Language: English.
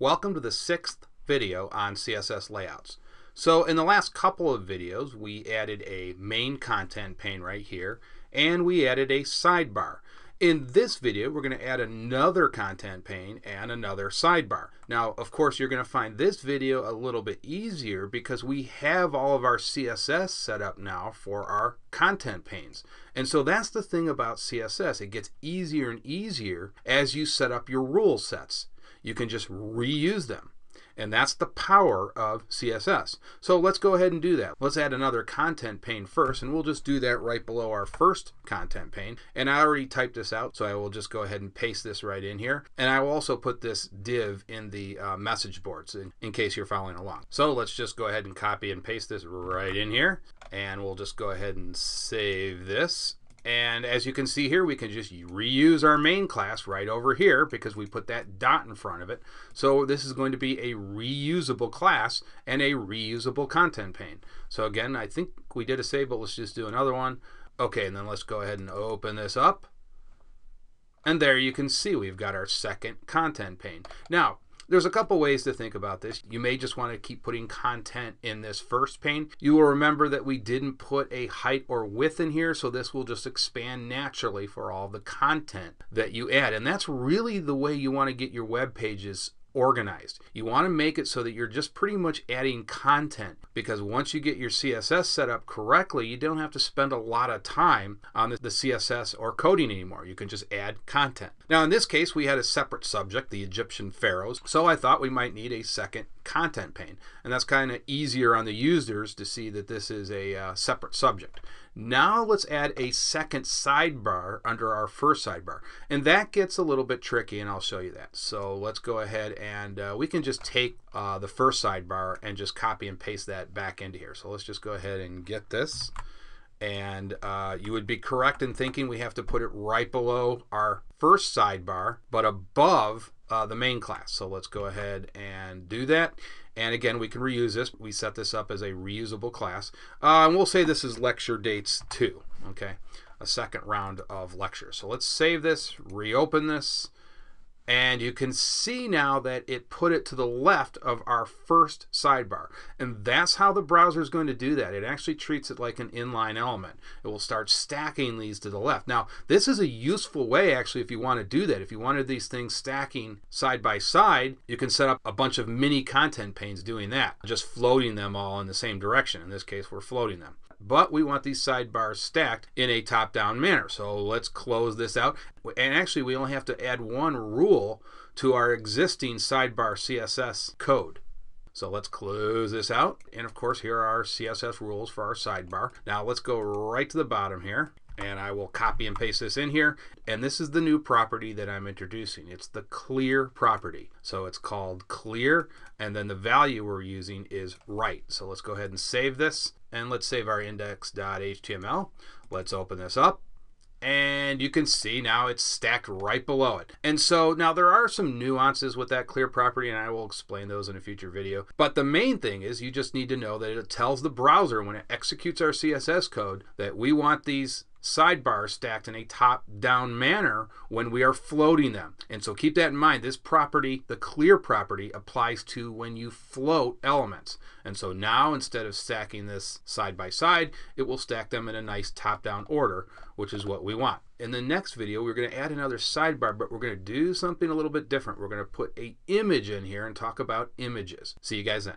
Welcome to the sixth video on CSS layouts. So in the last couple of videos we added a main content pane right here and we added a sidebar. In this video we're going to add another content pane and another sidebar. Now of course you're going to find this video a little bit easier because we have all of our CSS set up now for our content panes. And so that's the thing about CSS. It gets easier and easier as you set up your rule sets you can just reuse them. And that's the power of CSS. So let's go ahead and do that. Let's add another content pane first, and we'll just do that right below our first content pane. And I already typed this out, so I will just go ahead and paste this right in here. And I will also put this div in the uh, message boards in, in case you're following along. So let's just go ahead and copy and paste this right in here. And we'll just go ahead and save this. And as you can see here, we can just reuse our main class right over here because we put that dot in front of it. So this is going to be a reusable class and a reusable content pane. So again, I think we did a save, but let's just do another one. Okay, and then let's go ahead and open this up. And there you can see we've got our second content pane. Now, there's a couple ways to think about this. You may just want to keep putting content in this first pane. You will remember that we didn't put a height or width in here, so this will just expand naturally for all the content that you add. And that's really the way you want to get your web pages organized. You want to make it so that you're just pretty much adding content because once you get your CSS set up correctly, you don't have to spend a lot of time on the, CSS or coding anymore. You can just add content. Now, in this case, we had a separate subject, the Egyptian pharaohs, so I thought we might need a second content pane. And that's kind of easier on the users to see that this is a uh, separate subject. Now let's add a second sidebar under our first sidebar. And that gets a little bit tricky and I'll show you that. So let's go ahead and uh, we can just take uh, the first sidebar and just copy and paste that back into here. So let's just go ahead and get this. And uh, you would be correct in thinking we have to put it right below our first sidebar, but above uh, the main class. So let's go ahead and do that. And again, we can reuse this. We set this up as a reusable class. Uh, and we'll say this is lecture dates 2, okay? A second round of lectures. So let's save this, reopen this, and you can see now that it put it to the left of our first sidebar. And that's how the browser is going to do that. It actually treats it like an inline element. It will start stacking these to the left. Now, this is a useful way actually if you want to do that. If you wanted these things stacking side by side, you can set up a bunch of mini content panes doing that, just floating them all in the same direction. In this case, we're floating them but we want these sidebars stacked in a top-down manner. So let's close this out. And actually, we only have to add one rule to our existing sidebar CSS code. So let's close this out. And of course, here are our CSS rules for our sidebar. Now let's go right to the bottom here and I will copy and paste this in here. And this is the new property that I'm introducing. It's the clear property. So it's called clear, and then the value we're using is right. So let's go ahead and save this, and let's save our index.html. Let's open this up. And you can see now it's stacked right below it. And so now there are some nuances with that clear property, and I will explain those in a future video. But the main thing is you just need to know that it tells the browser when it executes our CSS code that we want these sidebar stacked in a top-down manner when we are floating them. And so keep that in mind. This property, the clear property, applies to when you float elements. And so now instead of stacking this side by side, it will stack them in a nice top-down order, which is what we want. In the next video, we're going to add another sidebar, but we're going to do something a little bit different. We're going to put a image in here and talk about images. See you guys then.